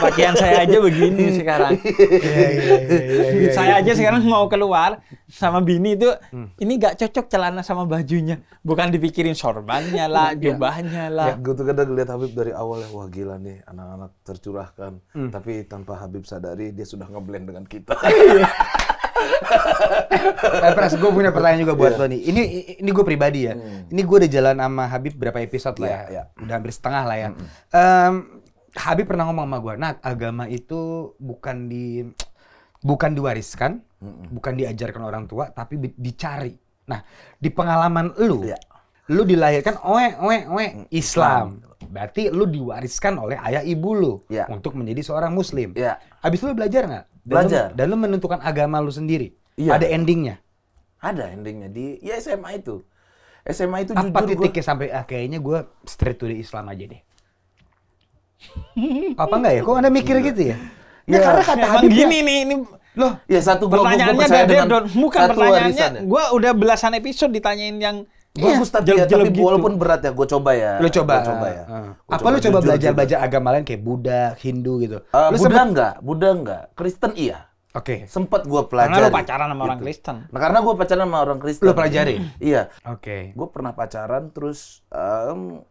Pakaian saya aja begini hmm. sekarang. Iya, iya, iya, saya aja sekarang mau keluar sama bini itu, hmm. ini nggak cocok celana sama bajunya. Bukan dipikirin sorbannya lah, jubahnya lah. Ya, gue tuh kadang lihat Habib dari awal ya, wah gila nih anak-anak tercurahkan. Hmm. Tapi tanpa Habib sadari, dia sudah ngeblend dengan kita. eh, gue punya pertanyaan juga buat yeah. lo Ini ini gue pribadi ya. Hmm. Ini gue udah jalan sama Habib berapa episode yeah, lah iya, ya. Yeah. Udah hampir setengah lah ya. -hmm. um, Habib pernah ngomong sama gue, nah agama itu bukan di bukan diwariskan, -hmm. bukan diajarkan orang tua, tapi di, dicari. Nah, di pengalaman lu, yeah. lu dilahirkan oe oe oe hmm. Islam. Berarti lu diwariskan oleh ayah ibu lu yeah. untuk menjadi seorang muslim. Yeah. Habis lu belajar nggak? belajar. Dan lu, dan lu menentukan agama lu sendiri. Iya. Ada endingnya. Ada endingnya di ya SMA itu. SMA itu apa jujur titiknya gua... sampai ah, kayaknya gue straight to the Islam aja deh. apa enggak ya? Kok anda mikir iya. gitu ya? Ya, ya karena kata Habib gini nih ini loh ya satu gua, pertanyaannya gua, dia dengan, don, bukan pertanyaannya ya. gue udah belasan episode ditanyain yang Bagus iya. tapi ya, tapi gitu. walaupun berat ya, gue coba ya. Lo coba. Gua coba ya. Uh, apa lu coba belajar-belajar agama lain kayak Buddha, Hindu gitu? Uh, Buddha sempet... enggak, Buddha enggak. Kristen iya. Oke. Okay. Sempet gue pelajari. Karena lo pacaran sama gitu. orang Kristen. Nah, karena gue pacaran sama orang Kristen. Lo pelajari? iya. Oke. Okay. Gue pernah pacaran terus um,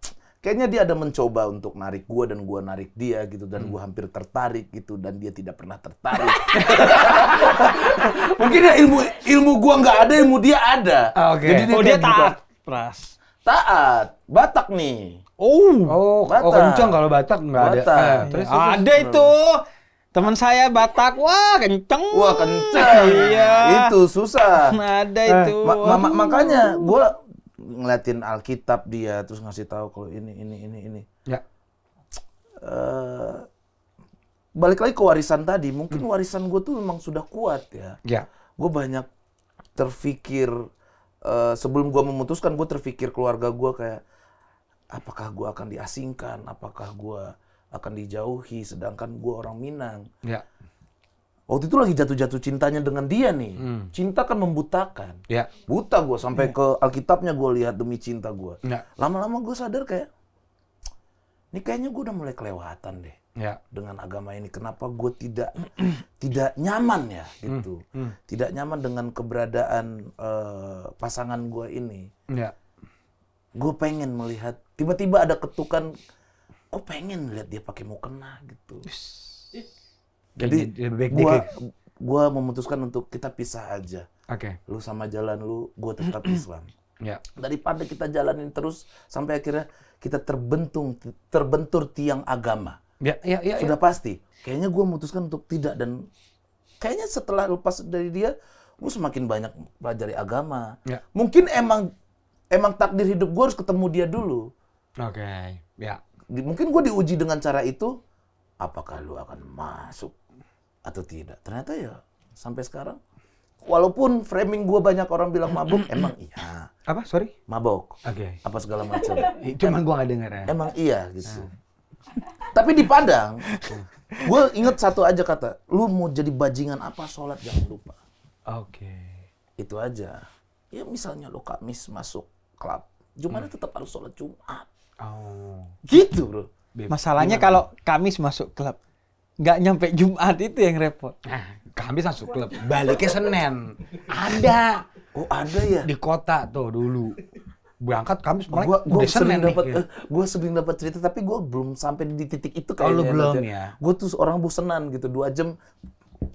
kayaknya dia ada mencoba untuk narik gue dan gue narik dia gitu dan hmm. gue hampir tertarik gitu dan dia tidak pernah tertarik mungkin ya ilmu ilmu gue nggak ada ilmu dia ada ah, okay. jadi dia oh, dia gitu. taat Pras. Taat. Batak nih. Oh. Oh, oh Batak. oh kencang kalau Batak nggak ada. Batak. Eh, terus, ada terus. itu. Teman saya Batak, wah kenceng. Wah kenceng. iya. Itu susah. Ada eh. itu. Ma ma ma makanya gue ngeliatin Alkitab dia terus ngasih tahu kalau ini ini ini ini. Ya. Uh, balik lagi ke warisan tadi, mungkin hmm. warisan gue tuh memang sudah kuat ya. Ya. Gue banyak terfikir Eh, sebelum gue memutuskan gue terpikir keluarga gue kayak apakah gue akan diasingkan, apakah gue akan dijauhi, sedangkan gue orang Minang. Ya. Waktu itu lagi jatuh-jatuh cintanya dengan dia nih. Hmm. Cinta kan membutakan. Ya. Buta gue sampai ya. ke Alkitabnya gue lihat demi cinta gue. Ya. Lama-lama gue sadar kayak, ini kayaknya gue udah mulai kelewatan deh ya. dengan agama ini. Kenapa gue tidak tidak nyaman ya gitu, hmm. Hmm. tidak nyaman dengan keberadaan uh, pasangan gue ini. Ya. Gue pengen melihat tiba-tiba ada ketukan, gue oh, pengen lihat dia pakai mukena gitu. Jadi gue gue ya. memutuskan untuk kita pisah aja. Oke. Okay. Lu sama jalan lu, gue tetap Islam. Ya. Daripada kita jalanin terus sampai akhirnya kita terbentung terbentur tiang agama. Ya, ya, ya, ya, Sudah ya. pasti. Kayaknya gue memutuskan untuk tidak dan kayaknya setelah lepas dari dia, gue semakin banyak pelajari agama. Ya. Mungkin emang emang takdir hidup gue harus ketemu dia dulu. Oke, okay. ya. Mungkin gue diuji dengan cara itu, apakah lu akan masuk atau tidak? Ternyata ya sampai sekarang walaupun framing gue banyak orang bilang mabuk, emang iya. Apa? Sorry? mabok Oke. Okay. Apa segala macam. Cuman gue gak denger ya. Emang iya gitu. Nah. Tapi di Padang, gue inget satu aja kata, lu mau jadi bajingan apa sholat jangan lupa. Oke. Okay. Itu aja. Ya misalnya lo Kamis masuk klub, Jumat hmm. tetap harus sholat Jumat. Oh. Gitu bro. Masalahnya kalau Kamis masuk klub, nggak nyampe Jumat itu yang repot. Nah, Kamis masuk klub, baliknya Senin. Ada. Oh ada ya? Di kota tuh dulu berangkat Kamis malah gua, gua udah sering dapat ya. gue sering dapat cerita tapi gue belum sampai di titik itu kayaknya. Kalau ya, belum ya. Gue tuh orang bosenan gitu dua jam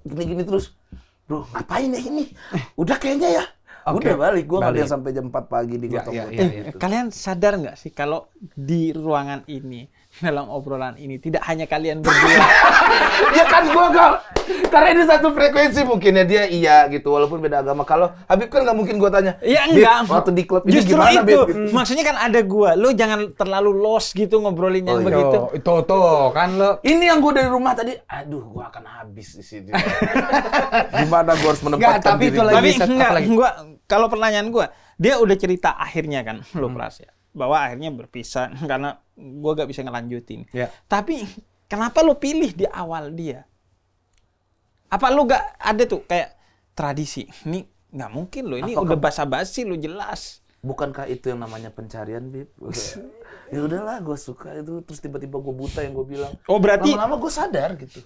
gini-gini terus. Bro, ngapain ya ini? Udah kayaknya ya. Okay. Udah balik, gue nggak sampai jam 4 pagi di ya, ya, ya, ya, ya. Kalian sadar nggak sih kalau di ruangan ini dalam obrolan ini. Tidak hanya kalian berdua. ya kan gue gak. Karena ini satu frekuensi mungkin ya dia iya gitu. Walaupun beda agama. Kalau Habib kan nggak mungkin gue tanya. Ya enggak. Waktu di klub ini Justru gimana itu. Maksudnya kan ada gue. Lo jangan terlalu los gitu ngobrolin yang oh, iya. begitu. Oh, itu tuh kan lo. Ini yang gue dari rumah tadi. Aduh gue akan habis di sini. gimana gue harus menempatkan gak, tapi diri. Itu lagi tapi enggak. Gua, kalau pertanyaan gue. Dia udah cerita akhirnya kan. Lo hmm. ya bahwa akhirnya berpisah karena gue gak bisa ngelanjutin. Yeah. Tapi kenapa lu pilih di awal dia? Apa lu gak ada tuh kayak tradisi? Ini gak mungkin lo ini Apakah udah basa-basi lu jelas. Bukankah itu yang namanya pencarian, Bib? ya udahlah, gue suka itu. Terus tiba-tiba gue buta yang gue bilang. Oh berarti... Lama-lama gue sadar gitu.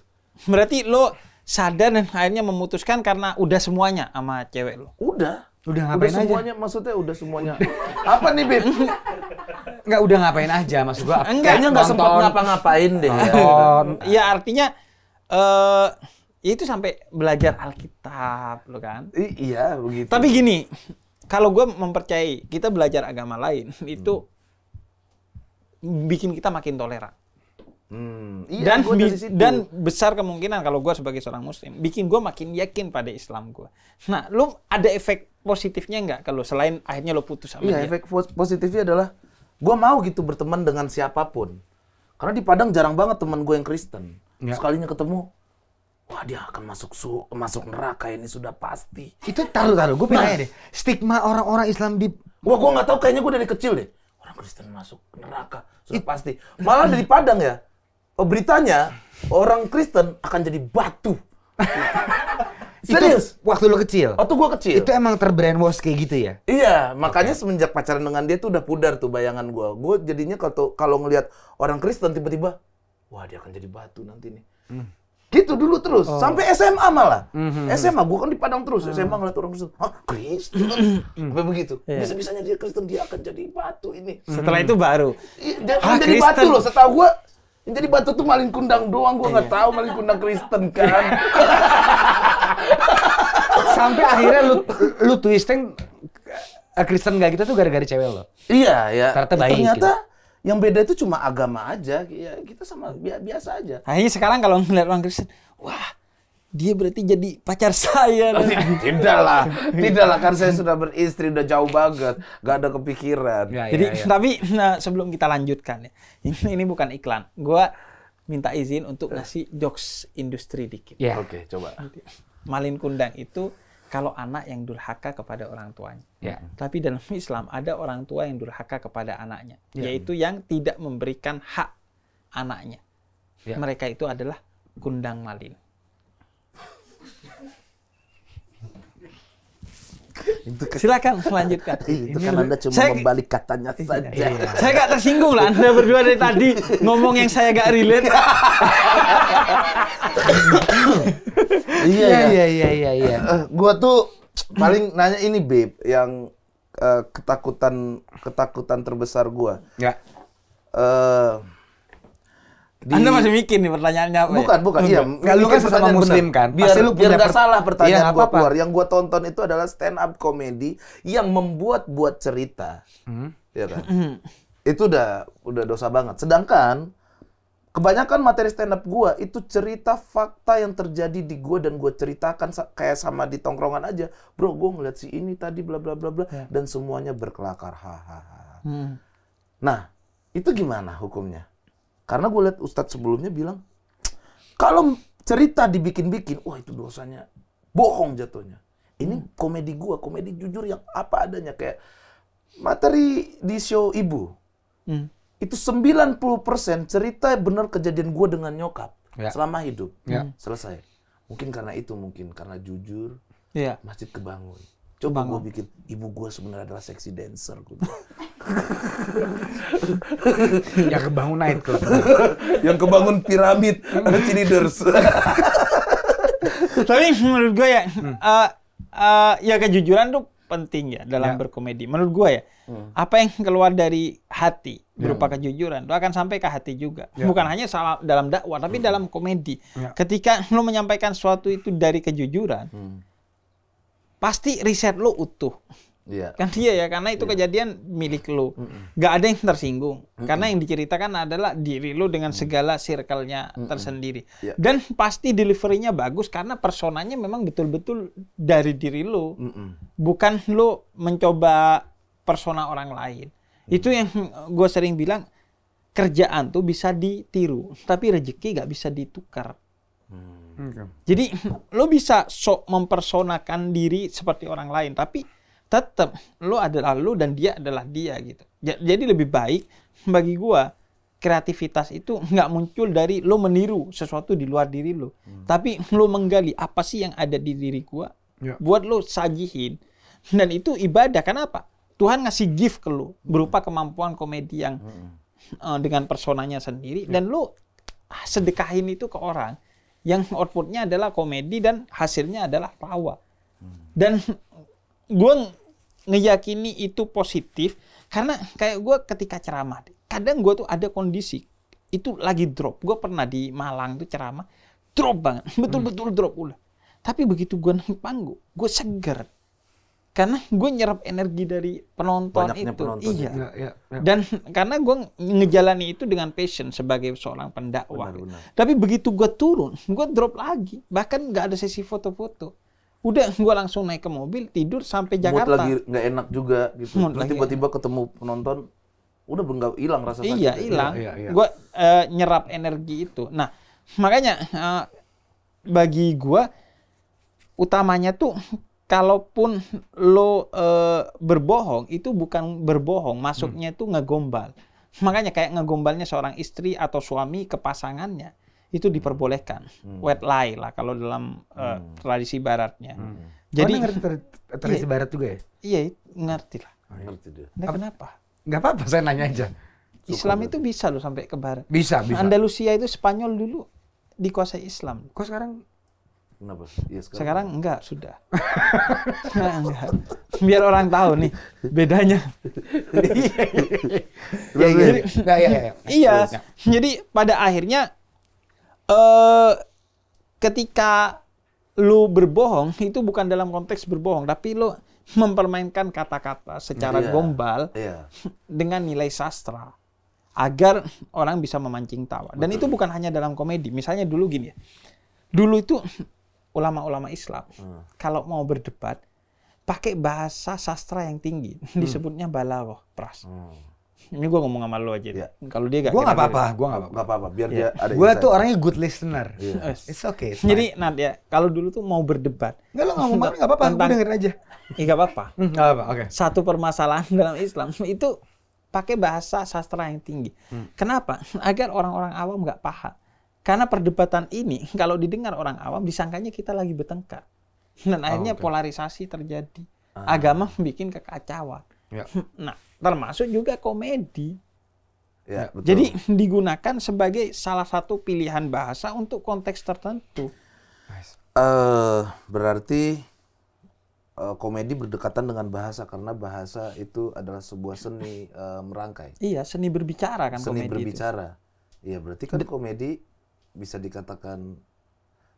Berarti lo sadar dan akhirnya memutuskan karena udah semuanya sama cewek lo? Udah. Udah ngapain udah semuanya, aja? maksudnya udah semuanya. Apa nih, Bib? nggak udah ngapain aja maksud gua kayaknya nggak sempat ngapa-ngapain deh ya artinya eh uh, itu sampai belajar Alkitab lo kan I iya begitu tapi gini kalau gue mempercayai kita belajar agama lain itu bikin kita makin toleran hmm. iya, dan dan besar kemungkinan kalau gue sebagai seorang muslim bikin gue makin yakin pada Islam gue nah lu ada efek positifnya nggak kalau selain akhirnya lo putus sama iya, dia? efek positifnya adalah Gue mau gitu berteman dengan siapapun. Karena di Padang jarang banget teman gue yang Kristen. Ya. Sekalinya ketemu, wah dia akan masuk su masuk neraka ini sudah pasti. Itu taruh taruh, gue pilih nah. deh. Stigma orang-orang Islam di Wah, gue nggak tahu kayaknya gue dari kecil deh. Orang Kristen masuk neraka sudah It... pasti. Malah dari Padang ya. Oh, beritanya orang Kristen akan jadi batu. Serius? Itu waktu lu kecil? Waktu gua kecil. Itu emang terbrainwash kayak gitu ya? Iya, makanya okay. semenjak pacaran dengan dia tuh udah pudar tuh bayangan gua. Gua jadinya kalau kalau ngelihat orang Kristen tiba-tiba, wah dia akan jadi batu nanti nih. Hmm. Gitu dulu terus, oh. sampai SMA malah. Mm-hmm. SMA, hmm. gua kan di Padang terus, mm. SMA ngeliat orang Kristen, Hah, Kristen? Mm. begitu. Yeah. Bisa-bisanya dia Kristen, dia akan jadi batu ini. Hmm. Setelah itu baru? Iya, dia akan ah, jadi Kristen. batu loh, setahu gua jadi batu tuh maling kundang doang, gue nggak iya. tahu maling kundang Kristen kan. Sampai akhirnya lu lu twisting eh, Kristen nggak gitu tuh gara-gara cewek lo. Iya ya. Ternyata ya, baik. Gitu. Ternyata yang beda itu cuma agama aja. Ya, kita sama biasa aja. Akhirnya sekarang kalau ngeliat orang Kristen, wah dia berarti jadi pacar saya. Oh, tidak lah, tidak lah kan saya sudah beristri udah jauh banget, gak ada kepikiran. Ya, jadi ya, ya. tapi nah, sebelum kita lanjutkan ya, ini, ini bukan iklan. Gua minta izin untuk ngasih jokes industri dikit. Yeah. Oke, okay, coba. Malin kundang itu kalau anak yang durhaka kepada orang tuanya. Yeah. Tapi dalam Islam ada orang tua yang durhaka kepada anaknya, yeah. yaitu yang tidak memberikan hak anaknya. Yeah. Mereka itu adalah kundang malin. itu kan, silakan lanjutkan Itu kan Anda cuma saya, membalik katanya iya, saja. Iya. Saya gak tersinggung lah Anda berdua dari tadi ngomong yang saya gak relate. iya, iya, iya, iya, iya. iya. Uh, gua tuh paling nanya ini babe yang uh, ketakutan ketakutan terbesar gua. Ya. Eh uh, di... Anda masih mikir nih pertanyaannya apa? Bukan, ya? bukan. Iya, enggak lu kan sesama muslim kan. Biar, Pasti lu biar nggak per... salah pertanyaan ya, gua apa, keluar. Yang gua tonton itu adalah stand up komedi yang membuat buat cerita. Hmm? Iya kan? Hmm. itu udah udah dosa banget. Sedangkan kebanyakan materi stand up gua itu cerita fakta yang terjadi di gua dan gua ceritakan sa kayak sama di tongkrongan aja. Bro, gua ngeliat si ini tadi bla bla bla bla ya. dan semuanya berkelakar. Ha ha ha. Hmm. Nah, itu gimana hukumnya? Karena gue lihat Ustadz sebelumnya bilang, kalau cerita dibikin-bikin, wah itu dosanya bohong jatuhnya. Ini hmm. komedi gue, komedi jujur yang apa adanya. Kayak materi di show ibu, hmm. itu 90% cerita benar kejadian gue dengan nyokap. Ya. Selama hidup. Ya. Hmm. Selesai. Mungkin karena itu, mungkin karena jujur, ya. masjid kebangun. Coba gue bikin, ibu gue sebenarnya adalah seksi dancer. gue yang kebangun night club. yang kebangun piramid Leaders. Tapi menurut gue ya, hmm. uh, uh, ya kejujuran tuh penting ya dalam ya. berkomedi. Menurut gue ya, hmm. apa yang keluar dari hati ya. berupa ya. kejujuran itu akan sampai ke hati juga. Ya. Bukan hanya salah dalam dakwah, tapi hmm. dalam komedi. Ya. Ketika lo menyampaikan sesuatu itu dari kejujuran, hmm. pasti riset lo utuh. Yeah. Kan dia ya, karena itu yeah. kejadian milik lu. Mm -mm. Gak ada yang tersinggung. Mm -mm. Karena yang diceritakan adalah diri lu dengan segala circle-nya mm -mm. tersendiri. Yeah. Dan pasti delivery-nya bagus karena personanya memang betul-betul dari diri lu. Mm -mm. Bukan lu mencoba persona orang lain. Mm. Itu yang gue sering bilang, kerjaan tuh bisa ditiru, tapi rezeki gak bisa ditukar. Mm. Okay. Jadi lu bisa sok mempersonakan diri seperti orang lain, tapi tetap lo adalah lo dan dia adalah dia gitu. Jadi lebih baik bagi gua kreativitas itu nggak muncul dari lo meniru sesuatu di luar diri lo, hmm. tapi lo menggali apa sih yang ada di diri gua, ya. buat lo sajihin dan itu ibadah. Kenapa? Tuhan ngasih gift ke lo hmm. berupa kemampuan komedi yang hmm. uh, dengan personanya sendiri ya. dan lo sedekahin itu ke orang yang outputnya adalah komedi dan hasilnya adalah tawa. Hmm. Dan gue ngeyakini itu positif karena kayak gue ketika ceramah kadang gue tuh ada kondisi itu lagi drop gue pernah di Malang tuh ceramah drop banget betul-betul drop udah tapi begitu gue naik panggung gue seger karena gue nyerap energi dari penonton Banyaknya itu penonton iya ya, ya, ya. ya. dan karena gue ngejalani itu dengan passion sebagai seorang pendakwah benar, benar. tapi begitu gue turun gue drop lagi bahkan nggak ada sesi foto-foto udah gue langsung naik ke mobil tidur sampai Jakarta. Buat lagi nggak enak juga gitu. Terus tiba-tiba ketemu penonton, udah nggak hilang rasa sakit. Iya hilang. Iya, iya. iya. Gue uh, nyerap energi itu. Nah makanya uh, bagi gue utamanya tuh kalaupun lo uh, berbohong itu bukan berbohong, masuknya hmm. tuh ngegombal. Makanya kayak ngegombalnya seorang istri atau suami ke pasangannya itu diperbolehkan hmm. wet lie lah kalau dalam uh, tradisi baratnya hmm. jadi oh, ngerti tradisi iya, barat juga ya iya ngerti lah oh, iya. ngerti dia nah, kenapa Gak apa-apa saya nanya aja Islam itu bisa loh sampai ke barat bisa bisa Andalusia itu Spanyol dulu dikuasai Islam kok sekarang Kenapa? Ya, sekarang. sekarang enggak sudah. nah, enggak. Biar orang tahu nih bedanya. Iya, iya. ya, Iya. Jadi pada akhirnya uh, ketika lu berbohong itu bukan dalam konteks berbohong tapi lu mempermainkan kata-kata secara yeah. gombal yeah. dengan nilai sastra agar orang bisa memancing tawa. Dan itu bukan hanya dalam komedi. Misalnya dulu gini ya. Dulu itu ulama-ulama Islam hmm. kalau mau berdebat pakai bahasa sastra yang tinggi hmm. disebutnya balaghah pras. Hmm. Ini gue ngomong sama lo aja. Yeah. Kalau dia gak Gue gak apa-apa. Gitu. Gue gak apa-apa. apa Biar yeah. dia ada Gue tuh orangnya good listener. Iya. Yeah. It's okay. It's Jadi, nanti ya, kalau dulu tuh mau berdebat. Enggak lo ngomong mana gak apa-apa. Gue dengerin aja. Iya gak apa-apa. gak apa-apa, oke. Okay. Satu permasalahan dalam Islam itu pakai bahasa sastra yang tinggi. Hmm. Kenapa? Agar orang-orang awam gak paham. Karena perdebatan ini, kalau didengar orang awam, disangkanya kita lagi bertengkar. Dan akhirnya oh, okay. polarisasi terjadi. Ah. Agama bikin kekacauan. Ya. Nah, termasuk juga komedi. Ya, nah, betul. Jadi digunakan sebagai salah satu pilihan bahasa untuk konteks tertentu. Uh, berarti uh, komedi berdekatan dengan bahasa karena bahasa itu adalah sebuah seni uh, merangkai. Iya, seni berbicara kan. Seni komedi berbicara. Iya, berarti kan komedi bisa dikatakan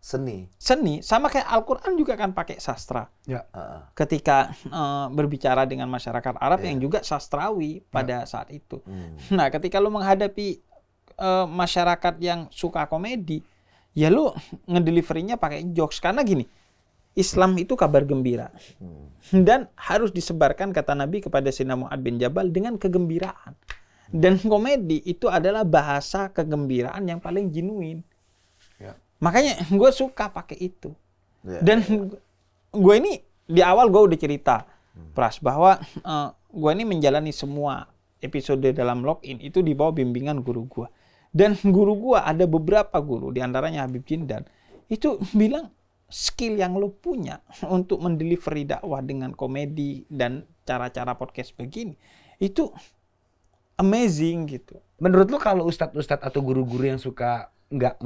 seni. Seni sama kayak Al-Qur'an juga kan pakai sastra. Ya. Ketika uh, berbicara dengan masyarakat Arab ya. yang juga sastrawi ya. pada saat itu. Hmm. Nah, ketika lu menghadapi uh, masyarakat yang suka komedi, ya lu ngedeliverinya pakai jokes karena gini. Islam itu kabar gembira. Hmm. Dan harus disebarkan kata Nabi kepada Sina Mu'ad bin Jabal dengan kegembiraan. Dan komedi itu adalah bahasa kegembiraan yang paling jenuin. Makanya gue suka pakai itu. Yeah. Dan gue ini di awal gue udah cerita, hmm. Pras bahwa uh, eh, gue ini menjalani semua episode dalam login itu di bawah bimbingan guru gue. Dan guru gue ada beberapa guru, diantaranya Habib Jindan, itu bilang skill yang lo punya untuk mendelivery dakwah dengan komedi dan cara-cara podcast begini itu amazing gitu. Menurut lo kalau ustadz-ustadz atau guru-guru yang suka nggak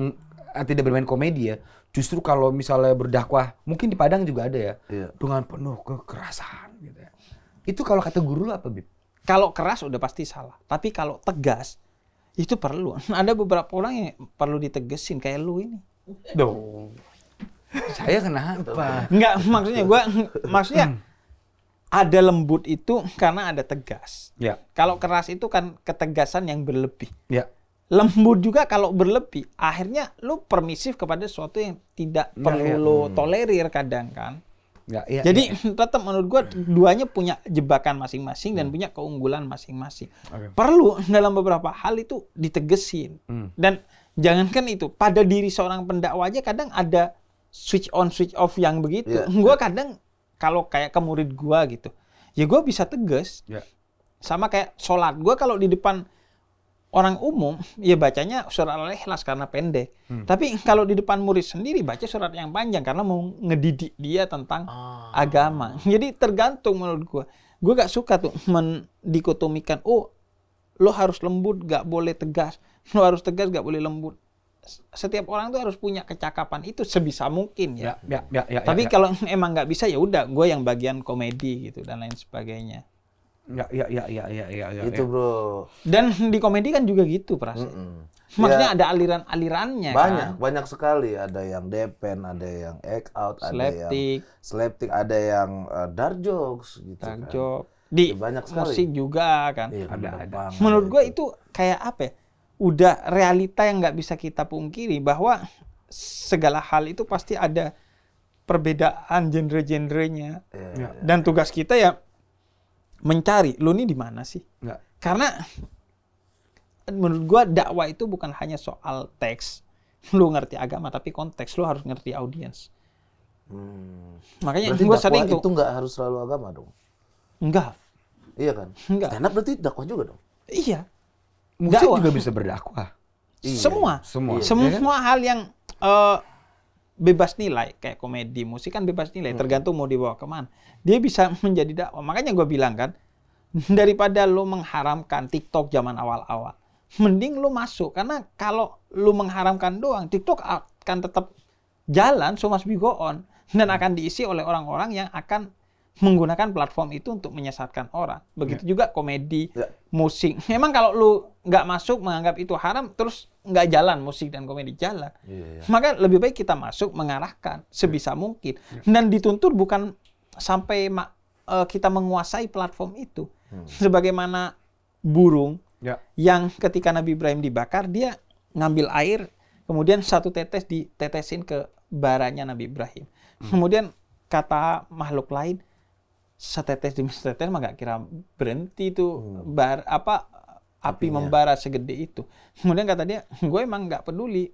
Eh, tidak bermain komedi ya. Justru kalau misalnya berdakwah, mungkin di Padang juga ada ya. Iya. Dengan penuh kekerasan gitu ya. Itu kalau kata guru lu apa, Bib? Kalau keras udah pasti salah. Tapi kalau tegas itu perlu. Ada beberapa orang yang perlu ditegesin kayak lu ini. Duh. Saya kenapa? Enggak, maksudnya gua maksudnya hmm. ada lembut itu karena ada tegas. Ya. Kalau keras itu kan ketegasan yang berlebih. Ya lembut juga kalau berlebih akhirnya lu permisif kepada sesuatu yang tidak ya, perlu ya. lu hmm. tolerir kadang kan ya, ya, jadi ya. tetap menurut gua duanya punya jebakan masing-masing hmm. dan punya keunggulan masing-masing okay. perlu dalam beberapa hal itu ditegesin hmm. dan jangankan itu pada diri seorang pendakwa aja kadang ada switch on switch off yang begitu ya, gua iya. kadang kalau kayak ke murid gua gitu ya gua bisa tegas ya. sama kayak sholat gua kalau di depan orang umum ya bacanya surat Al-Ikhlas karena pendek. Hmm. Tapi kalau di depan murid sendiri baca surat yang panjang karena mau ngedidik dia tentang ah. agama. Jadi tergantung menurut gua. Gua gak suka tuh mendikotomikan, oh lo harus lembut, gak boleh tegas. Lo harus tegas, gak boleh lembut. Setiap orang tuh harus punya kecakapan itu sebisa mungkin ya. ya, ya, ya, ya Tapi ya, ya. kalau emang gak bisa ya udah, gue yang bagian komedi gitu dan lain sebagainya. Ya, ya, ya, ya, ya, ya, ya. Itu ya. bro. Dan di komedi kan juga gitu, Pras. Mm -mm. Maksudnya ya, ada aliran-alirannya. Kan? Banyak, kan? banyak sekali. Ada yang depen, ada yang act out, slaptic. ada yang slaptic, ada yang uh, dark jokes gitu dark kan. Joke. Di ya, banyak sekali. musik juga kan. Ya, ada, ada. Bang, Menurut gue itu. itu kayak apa ya? Udah realita yang nggak bisa kita pungkiri bahwa segala hal itu pasti ada perbedaan genre-genrenya. Iya, ya. Iya, Dan iya. tugas kita ya mencari lu nih di mana sih? Enggak. Karena menurut gua dakwah itu bukan hanya soal teks. Lu ngerti agama tapi konteks lu harus ngerti audiens. Hmm. Makanya berarti gua sering itu nggak harus selalu agama dong. Enggak. Iya kan? Enggak. Stand berarti dakwah juga dong. Iya. Musik juga bisa berdakwah. Iya. Semua. Semua. Semua, iya. Kan? hal yang uh, bebas nilai kayak komedi musik kan bebas nilai hmm. tergantung mau dibawa kemana dia bisa menjadi dakwah makanya gue bilang kan daripada lo mengharamkan TikTok zaman awal-awal mending lo masuk karena kalau lo mengharamkan doang TikTok akan tetap jalan so must be go on dan akan diisi oleh orang-orang yang akan menggunakan platform itu untuk menyesatkan orang. Begitu yeah. juga komedi, yeah. musik. Memang kalau lu nggak masuk menganggap itu haram, terus nggak jalan musik dan komedi jalan. Yeah, yeah. Maka lebih baik kita masuk mengarahkan sebisa yeah. mungkin yeah. dan dituntur bukan sampai uh, kita menguasai platform itu. Hmm. Sebagaimana burung yeah. yang ketika Nabi Ibrahim dibakar dia ngambil air kemudian satu tetes ditetesin ke baranya Nabi Ibrahim. Hmm. Kemudian kata makhluk lain setetes demi setetes mah gak kira berhenti tuh hmm. bar apa api Apinya. membara segede itu. Kemudian kata dia, gue emang nggak peduli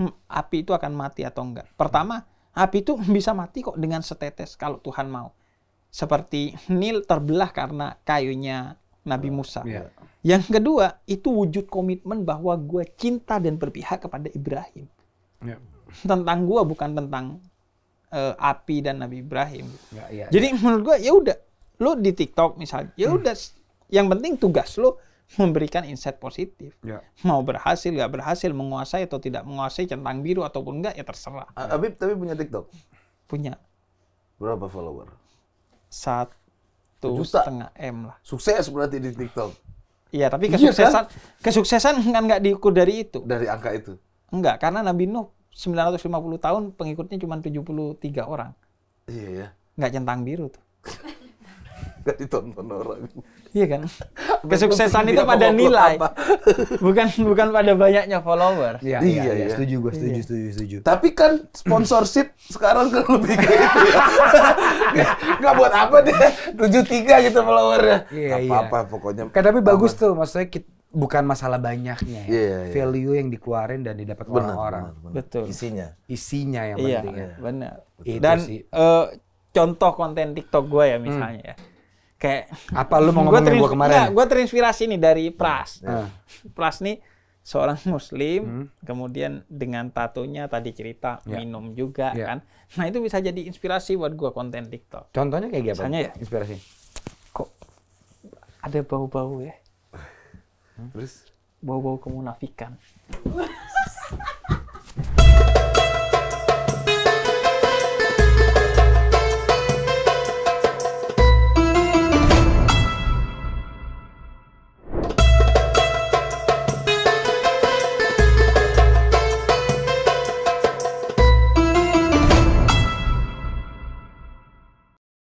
hmm, api itu akan mati atau enggak. Pertama, api itu bisa mati kok dengan setetes kalau Tuhan mau. Seperti Nil terbelah karena kayunya Nabi nah, Musa. Yeah. Yang kedua, itu wujud komitmen bahwa gue cinta dan berpihak kepada Ibrahim. Yeah. Tentang gue bukan tentang uh, api dan Nabi Ibrahim. Ya, ya, Jadi iya. menurut gua ya udah lo di TikTok misalnya, ya hmm. udah hmm. yang penting tugas lo memberikan insight positif. Ya. Mau berhasil nggak berhasil, menguasai atau tidak menguasai centang biru ataupun enggak ya terserah. A Abib tapi punya TikTok? Punya. Berapa follower? Satu Juta. setengah M lah. Sukses berarti di TikTok. Iya, tapi iya kesuksesan iya kan? kesuksesan kan nggak diukur dari itu. Dari angka itu. Enggak, karena Nabi Nuh 950 tahun pengikutnya cuma 73 orang. Iya ya. Nggak centang biru tuh. Nggak ditonton orang. Iya kan? Kesuksesan itu pada nilai. Apa? bukan bukan pada banyaknya follower. Ya, iya, iya, iya. Setuju gue, setuju, iya. setuju, setuju. Tapi kan sponsorship sekarang kan lebih kayak gitu ya. Nggak buat apa deh, 73 gitu followernya. Iya, iya. apa-apa iya. pokoknya. Kan tapi bagus tuh, maksudnya kita, bukan masalah banyaknya ya. Yeah, yeah. Iya. Value yang dikeluarin dan didapat orang-orang. Betul. Isinya. Isinya yang yeah, penting. Iya, yeah. benar. Dan Uh, contoh konten TikTok gue ya hmm. misalnya hmm. ya. Kayak apa lu mau ngomongin gue kemarin? Enggak, gue terinspirasi nih dari Pras. Hmm. Yeah. Pras nih seorang muslim hmm. kemudian dengan tatunya tadi cerita yeah. minum juga yeah. kan. Nah, itu bisa jadi inspirasi buat gue konten TikTok. Contohnya kayak gimana? Misalnya ya inspirasi. Kok ada bau-bau ya? huevo Wow, como una fica.